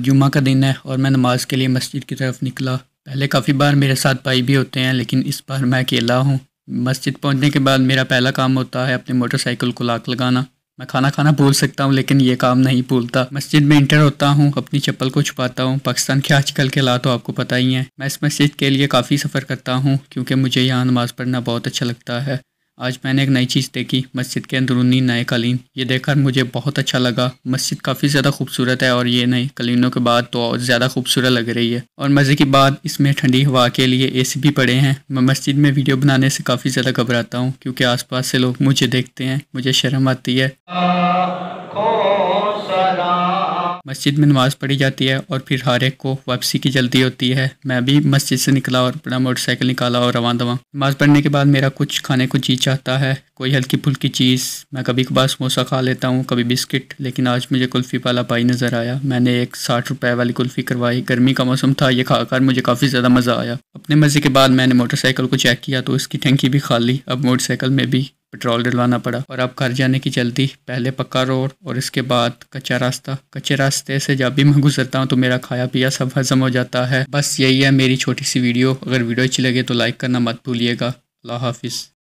जुम्मा का दिन है और मैं नमाज़ के लिए मस्जिद की तरफ निकला पहले काफ़ी बार मेरे साथ भाई भी होते हैं लेकिन इस बार मैं अकेला हूँ मस्जिद पहुँचने के बाद मेरा पहला काम होता है अपने मोटरसाइकिल को लाक लगाना मैं खाना खाना भूल सकता हूँ लेकिन ये काम नहीं भूलता मस्जिद में इंटर होता हूँ अपनी चप्पल को छुपाता हूँ पाकिस्तान के आजकल के ला तो आपको पता ही है मैं इस मस्जिद के लिए काफ़ी सफ़र करता हूँ क्योंकि मुझे यहाँ नमाज़ पढ़ना बहुत अच्छा लगता है आज मैंने एक नई चीज़ देखी मस्जिद के अंदरूनी नए कलीन ये देखकर मुझे बहुत अच्छा लगा मस्जिद काफ़ी ज़्यादा खूबसूरत है और ये नए कलीनों के बाद तो और ज़्यादा खूबसूरत लग रही है और मज़े की बात इसमें ठंडी हवा के लिए सी भी पड़े हैं मैं मस्जिद में वीडियो बनाने से काफ़ी ज़्यादा घबराता हूँ क्योंकि पास से लोग मुझे देखते हैं मुझे शर्म आती है मस्जिद में नमाज़ पढ़ी जाती है और फिर हर एक को वापसी की जल्दी होती है मैं भी मस्जिद से निकला और अपना मोटरसाइकिल निकाला और रवा दवा नमाज़ पढ़ने के बाद मेरा कुछ खाने को जी चाहता है कोई हल्की फुल्की चीज़ मैं कभी कभार समोसा खा लेता हूँ कभी बिस्किट लेकिन आज मुझे कुल्फ़ी वाला पाई नज़र आया मैंने एक साठ रुपए वाली कुल्फ़ी करवाई गर्मी का मौसम था ये खाकर मुझे काफ़ी ज़्यादा मज़ा आया अपने मज़े के बाद मैंने मोटरसाइकिल को चेक किया तो उसकी टंकी भी खाली अब मोटरसाइकिल में भी पेट्रोल डलवाना पड़ा और अब घर जाने की जल्दी पहले पक्का रोड और इसके बाद कच्चा रास्ता कच्चे रास्ते से जब भी मैं गुजरता हूँ तो मेरा खाया पिया सब हजम हो जाता है बस यही है मेरी छोटी सी वीडियो अगर वीडियो अच्छी लगे तो लाइक करना मत भूलिएगा अल्लाह हाफिज़